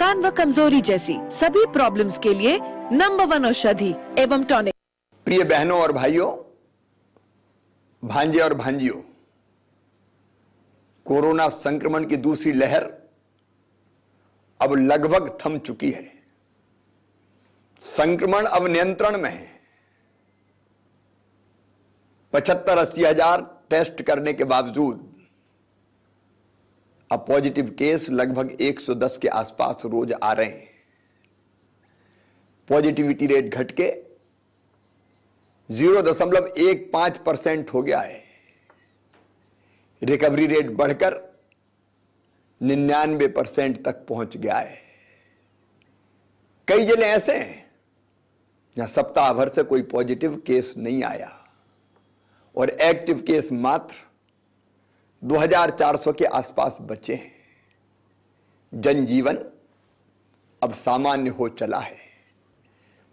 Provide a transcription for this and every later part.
थकान व कमजोरी जैसी सभी प्रॉब्लम्स के लिए नंबर वन औषधि एवं टॉनिक प्रिय बहनों और भाइयों भांजे और भांजियों कोरोना संक्रमण की दूसरी लहर अब लगभग थम चुकी है संक्रमण अब नियंत्रण में है पचहत्तर अस्सी हजार टेस्ट करने के बावजूद अब पॉजिटिव केस लगभग 110 के आसपास रोज आ रहे हैं पॉजिटिविटी रेट घट के जीरो दशमलव एक पांच परसेंट हो गया है रिकवरी रेट बढ़कर निन्यानवे परसेंट तक पहुंच गया है कई जिले ऐसे हैं जहां सप्ताह भर से कोई पॉजिटिव केस नहीं आया और एक्टिव केस मात्र 2400 के आसपास बचे हैं जनजीवन अब सामान्य हो चला है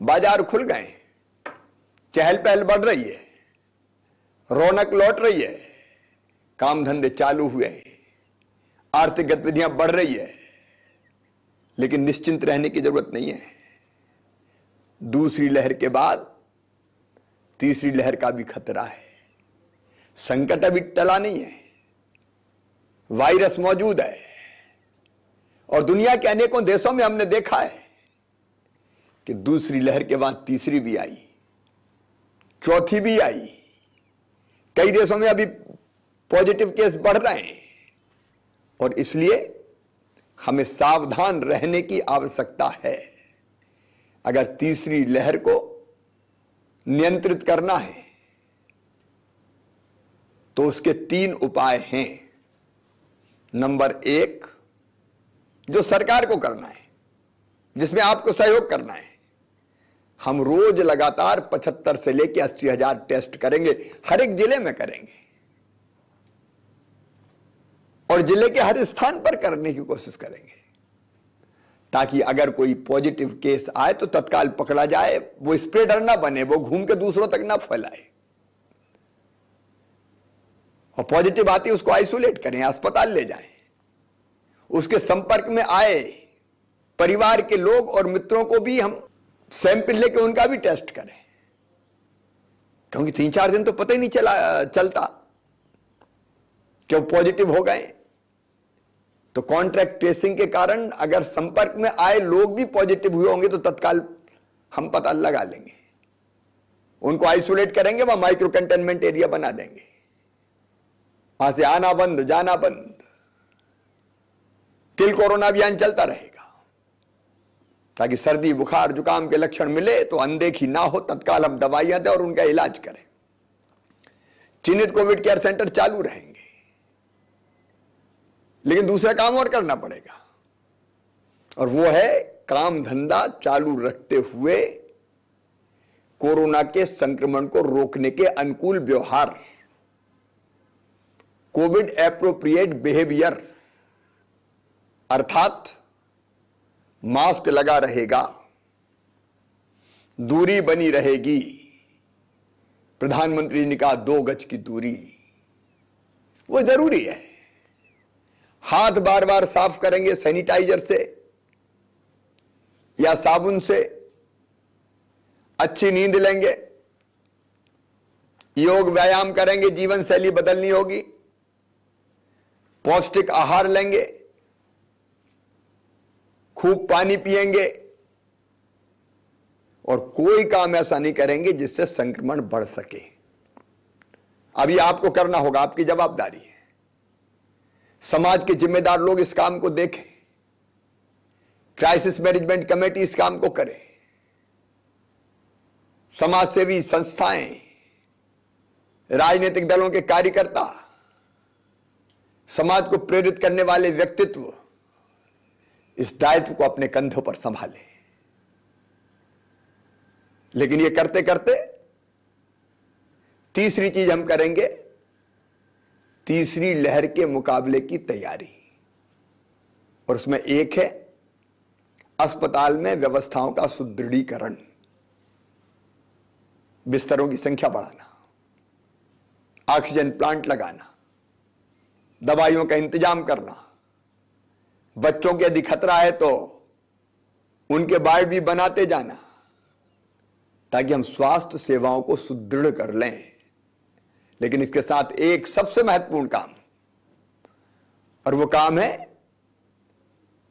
बाजार खुल गए चहल पहल बढ़ रही है रौनक लौट रही है काम धंधे चालू हुए हैं आर्थिक गतिविधियां बढ़ रही है लेकिन निश्चिंत रहने की जरूरत नहीं है दूसरी लहर के बाद तीसरी लहर का भी खतरा है संकट अभी टला नहीं है वायरस मौजूद है और दुनिया के अनेकों देशों में हमने देखा है कि दूसरी लहर के बाद तीसरी भी आई चौथी भी आई कई देशों में अभी पॉजिटिव केस बढ़ रहे हैं और इसलिए हमें सावधान रहने की आवश्यकता है अगर तीसरी लहर को नियंत्रित करना है तो उसके तीन उपाय हैं नंबर एक जो सरकार को करना है जिसमें आपको सहयोग करना है हम रोज लगातार पचहत्तर से लेकर अस्सी हजार टेस्ट करेंगे हर एक जिले में करेंगे और जिले के हर स्थान पर करने की कोशिश करेंगे ताकि अगर कोई पॉजिटिव केस आए तो तत्काल पकड़ा जाए वो स्प्रेडर ना बने वो घूम के दूसरों तक ना फैलाए और पॉजिटिव आती है उसको आइसोलेट करें अस्पताल ले जाएं उसके संपर्क में आए परिवार के लोग और मित्रों को भी हम सैंपल लेके उनका भी टेस्ट करें क्योंकि तीन चार दिन तो पता ही नहीं चला चलता क्यों पॉजिटिव हो गए तो कॉन्ट्रैक्ट ट्रेसिंग के कारण अगर संपर्क में आए लोग भी पॉजिटिव हुए होंगे तो तत्काल हम पता लगा लेंगे उनको आइसोलेट करेंगे वह माइक्रो कंटेनमेंट एरिया बना देंगे वहां से आना बंद जाना बंद टिल कोरोना अभियान चलता रहेगा ताकि सर्दी बुखार जुकाम के लक्षण मिले तो अनदेखी ना हो तत्काल हम दवाइयां दें और उनका इलाज करें चिन्हित कोविड केयर सेंटर चालू रहेंगे लेकिन दूसरा काम और करना पड़ेगा और वो है काम धंधा चालू रखते हुए कोरोना के संक्रमण को रोकने के अनुकूल व्यवहार कोविड एप्रोप्रिएट बिहेवियर अर्थात मास्क लगा रहेगा दूरी बनी रहेगी प्रधानमंत्री ने कहा दो गज की दूरी वो जरूरी है हाथ बार बार साफ करेंगे सैनिटाइजर से या साबुन से अच्छी नींद लेंगे योग व्यायाम करेंगे जीवन शैली बदलनी होगी पौष्टिक आहार लेंगे खूब पानी पिएंगे और कोई काम ऐसा नहीं करेंगे जिससे संक्रमण बढ़ सके अभी आपको करना होगा आपकी जवाबदारी है समाज के जिम्मेदार लोग इस काम को देखें क्राइसिस मैनेजमेंट कमेटी इस काम को करे समाज सेवी संस्थाएं राजनीतिक दलों के कार्यकर्ता समाज को प्रेरित करने वाले व्यक्तित्व इस दायित्व को अपने कंधों पर संभाले लेकिन ये करते करते तीसरी चीज हम करेंगे तीसरी लहर के मुकाबले की तैयारी और उसमें एक है अस्पताल में व्यवस्थाओं का सुदृढ़ीकरण बिस्तरों की संख्या बढ़ाना ऑक्सीजन प्लांट लगाना दवाइयों का इंतजाम करना बच्चों के यदि खतरा है तो उनके बाढ़ भी बनाते जाना ताकि हम स्वास्थ्य सेवाओं को सुदृढ़ कर लें लेकिन इसके साथ एक सबसे महत्वपूर्ण काम और वो काम है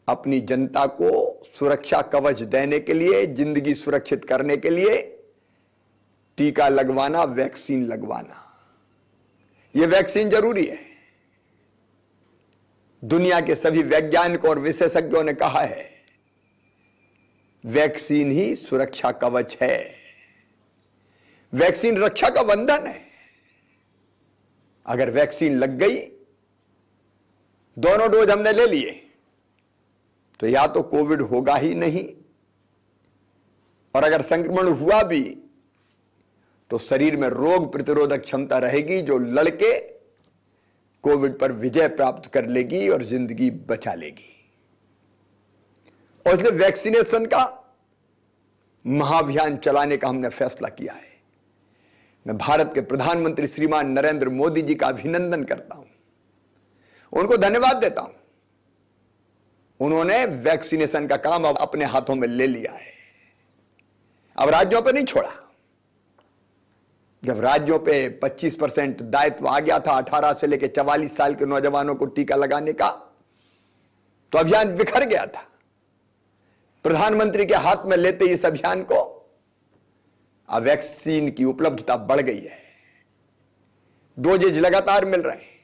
अपनी जनता को सुरक्षा कवच देने के लिए जिंदगी सुरक्षित करने के लिए टीका लगवाना वैक्सीन लगवाना यह वैक्सीन जरूरी है दुनिया के सभी वैज्ञानिकों और विशेषज्ञों ने कहा है वैक्सीन ही सुरक्षा कवच है वैक्सीन रक्षा का बंधन है अगर वैक्सीन लग गई दोनों डोज हमने ले लिए तो या तो कोविड होगा ही नहीं और अगर संक्रमण हुआ भी तो शरीर में रोग प्रतिरोधक क्षमता रहेगी जो लड़के कोविड पर विजय प्राप्त कर लेगी और जिंदगी बचा लेगी और इसलिए वैक्सीनेशन का महाभियान चलाने का हमने फैसला किया है मैं भारत के प्रधानमंत्री श्रीमान नरेंद्र मोदी जी का अभिनंदन करता हूं उनको धन्यवाद देता हूं उन्होंने वैक्सीनेशन का काम अब अपने हाथों में ले लिया है अब राज्यों पर नहीं छोड़ा जब राज्यों पे 25 परसेंट दायित्व आ गया था 18 से लेकर 44 साल के नौजवानों को टीका लगाने का तो अभियान बिखर गया था प्रधानमंत्री के हाथ में लेते इस अभियान को अब वैक्सीन की उपलब्धता बढ़ गई है डोजेज लगातार मिल रहे हैं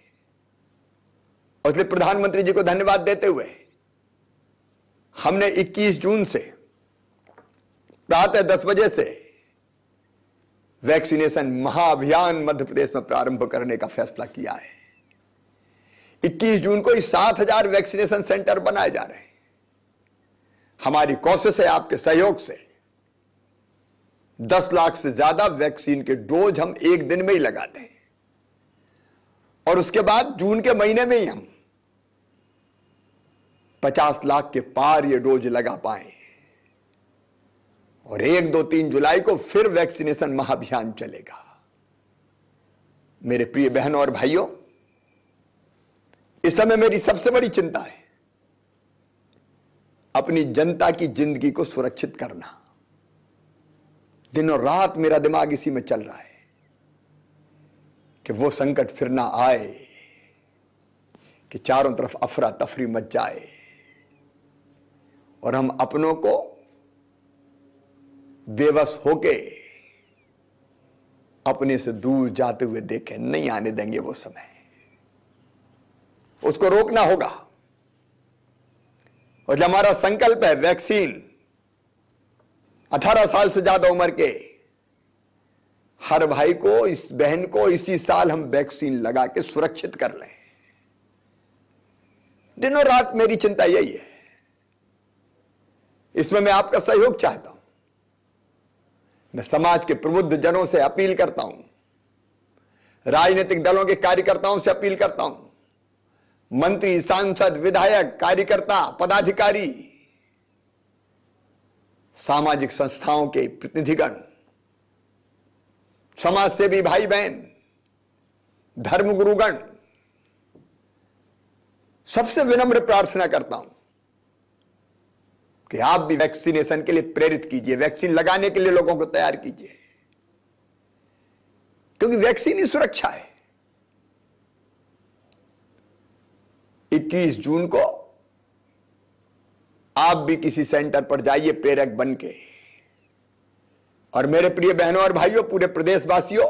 और इसलिए प्रधानमंत्री जी को धन्यवाद देते हुए हमने 21 जून से प्रातः दस बजे से वैक्सीनेशन महाअभियान मध्य प्रदेश में प्रारंभ करने का फैसला किया है 21 जून को ही 7000 वैक्सीनेशन सेंटर बनाए जा रहे हैं हमारी कोशिश है आपके सहयोग से 10 लाख से ज्यादा वैक्सीन के डोज हम एक दिन में ही लगा दें और उसके बाद जून के महीने में ही हम 50 लाख के पार ये डोज लगा पाए और एक दो तीन जुलाई को फिर वैक्सीनेशन महाभियान चलेगा मेरे प्रिय बहनों और भाइयों इस समय मेरी सबसे बड़ी चिंता है अपनी जनता की जिंदगी को सुरक्षित करना दिनों रात मेरा दिमाग इसी में चल रहा है कि वो संकट फिर ना आए कि चारों तरफ अफरा तफरी मच जाए और हम अपनों को बेबस होके अपने से दूर जाते हुए देखे नहीं आने देंगे वो समय उसको रोकना होगा और जो हमारा संकल्प है वैक्सीन 18 साल से ज्यादा उम्र के हर भाई को इस बहन को इसी साल हम वैक्सीन लगा के सुरक्षित कर लें दिनों रात मेरी चिंता यही है इसमें मैं आपका सहयोग चाहता हूं मैं समाज के प्रबुद्ध जनों से अपील करता हूं राजनीतिक दलों के कार्यकर्ताओं से अपील करता हूं मंत्री सांसद विधायक कार्यकर्ता पदाधिकारी सामाजिक संस्थाओं के प्रतिनिधिगण समाज से भी भाई बहन धर्मगुरुगण सबसे विनम्र प्रार्थना करता हूं कि आप भी वैक्सीनेशन के लिए प्रेरित कीजिए वैक्सीन लगाने के लिए लोगों को तैयार कीजिए क्योंकि वैक्सीन ही सुरक्षा है 21 जून को आप भी किसी सेंटर पर जाइए प्रेरक बन के और मेरे प्रिय बहनों और भाइयों पूरे प्रदेशवासियों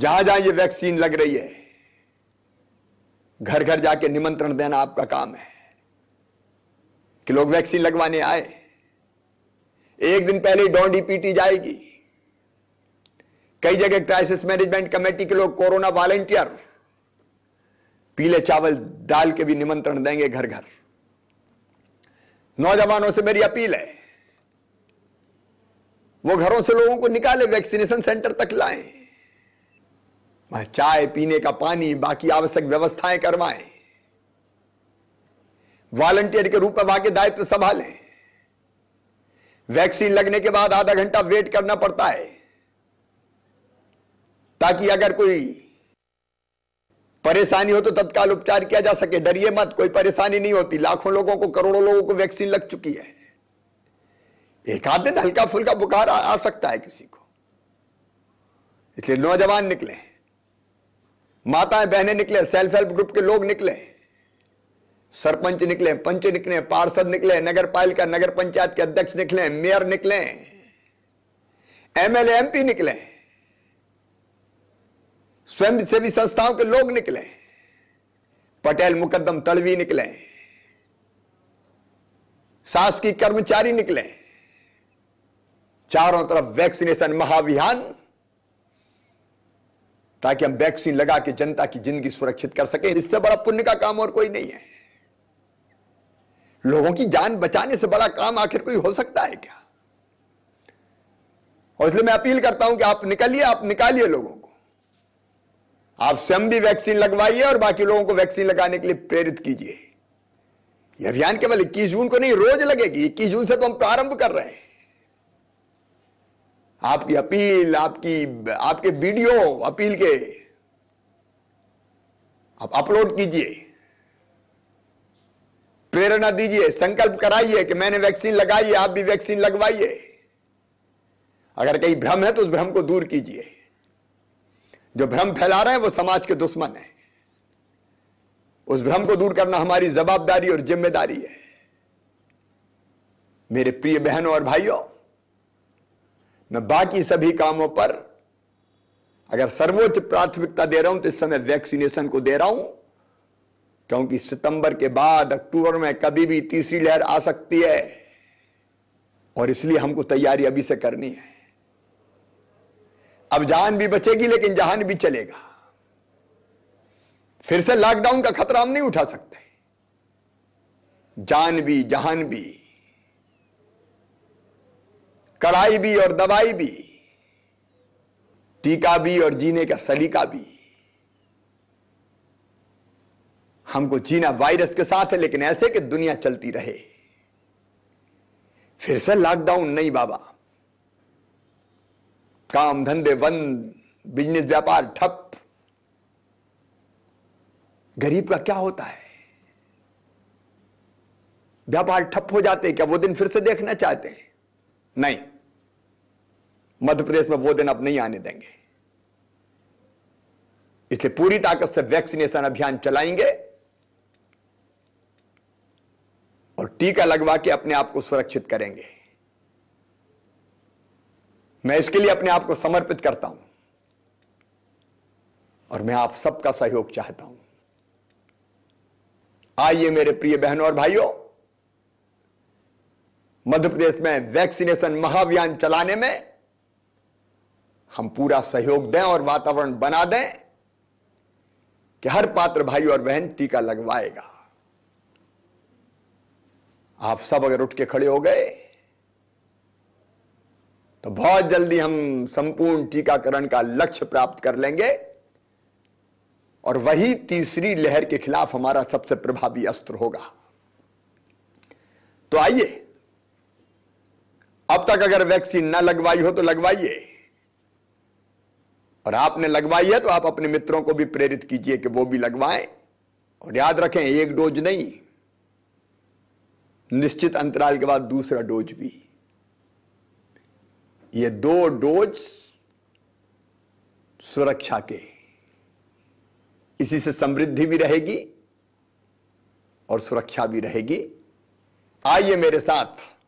जहां जहां ये वैक्सीन लग रही है घर घर जाके निमंत्रण देना आपका काम है कि लोग वैक्सीन लगवाने आए एक दिन पहले डॉन डीपीटी जाएगी कई जगह क्राइसिस मैनेजमेंट कमेटी के लोग कोरोना वॉलेंटियर पीले चावल डाल के भी निमंत्रण देंगे घर घर नौजवानों से मेरी अपील है वो घरों से लोगों को निकाले वैक्सीनेशन सेंटर तक लाएं चाय पीने का पानी बाकी आवश्यक व्यवस्थाएं करवाएं वॉलंटियर के रूप में वहां के दायित्व संभालें वैक्सीन लगने के बाद आधा घंटा वेट करना पड़ता है ताकि अगर कोई परेशानी हो तो तत्काल उपचार किया जा सके डरिए मत कोई परेशानी नहीं होती लाखों लोगों को करोड़ों लोगों को वैक्सीन लग चुकी है एक आध दिन हल्का फुल्का बुखार आ, आ सकता है किसी को इसलिए नौजवान निकले माताएं बहनें निकले सेल्फ हेल्प ग्रुप के लोग निकले सरपंच निकले पंच निकले पार्षद निकले नगर पालिका नगर पंचायत के अध्यक्ष निकले मेयर निकले एमएलए एमपी निकले स्वयंसेवी संस्थाओं के लोग निकले पटेल मुकदम तड़वी निकले शासकीय कर्मचारी निकले चारों तरफ वैक्सीनेशन महाभियान ताकि हम वैक्सीन लगा के जनता की जिंदगी सुरक्षित कर सके इससे बड़ा पुण्य का काम और कोई नहीं है लोगों की जान बचाने से बड़ा काम आखिर कोई हो सकता है क्या और इसलिए मैं अपील करता हूं कि आप निकलिए आप निकालिए लोगों को आप स्वयं भी वैक्सीन लगवाइए और बाकी लोगों को वैक्सीन लगाने के लिए प्रेरित कीजिए यह अभियान केवल 21 जून को नहीं रोज लगेगी इक्कीस जून से तो हम प्रारंभ कर रहे हैं आपकी अपील आपकी आपके वीडियो अपील के आप अपलोड कीजिए प्रेरणा दीजिए संकल्प कराइए कि मैंने वैक्सीन लगाई आप भी वैक्सीन लगवाइए अगर कहीं भ्रम है तो उस भ्रम को दूर कीजिए जो भ्रम फैला रहे हैं वो समाज के दुश्मन है उस भ्रम को दूर करना हमारी जवाबदारी और जिम्मेदारी है मेरे प्रिय बहनों और भाइयों मैं बाकी सभी कामों पर अगर सर्वोच्च प्राथमिकता दे रहा हूं तो इस समय वैक्सीनेशन को दे रहा हूं क्योंकि सितंबर के बाद अक्टूबर में कभी भी तीसरी लहर आ सकती है और इसलिए हमको तैयारी अभी से करनी है अब जान भी बचेगी लेकिन जहान भी चलेगा फिर से लॉकडाउन का खतरा हम नहीं उठा सकते जान भी जहान भी कड़ाई भी और दवाई भी टीका भी और जीने का सलीका भी हमको जीना वायरस के साथ है लेकिन ऐसे कि दुनिया चलती रहे फिर से लॉकडाउन नहीं बाबा काम धंधे बंद बिजनेस व्यापार ठप गरीब का क्या होता है व्यापार ठप हो जाते क्या वो दिन फिर से देखना चाहते हैं नहीं मध्य प्रदेश में वो दिन अब नहीं आने देंगे इसलिए पूरी ताकत से वैक्सीनेशन अभियान चलाएंगे और टीका लगवा के अपने आप को सुरक्षित करेंगे मैं इसके लिए अपने आप को समर्पित करता हूं और मैं आप सबका सहयोग चाहता हूं आइए मेरे प्रिय बहनों और भाइयों मध्य प्रदेश में वैक्सीनेशन महाअभियान चलाने में हम पूरा सहयोग दें और वातावरण बना दें कि हर पात्र भाई और बहन टीका लगवाएगा आप सब अगर उठ के खड़े हो गए तो बहुत जल्दी हम संपूर्ण टीकाकरण का लक्ष्य प्राप्त कर लेंगे और वही तीसरी लहर के खिलाफ हमारा सबसे प्रभावी अस्त्र होगा तो आइए अब तक अगर वैक्सीन ना लगवाई हो तो लगवाइए और आपने लगवाई है तो आप अपने मित्रों को भी प्रेरित कीजिए कि वो भी लगवाएं और याद रखें एक डोज नहीं निश्चित अंतराल के बाद दूसरा डोज भी ये दो डोज सुरक्षा के इसी से समृद्धि भी रहेगी और सुरक्षा भी रहेगी आइए मेरे साथ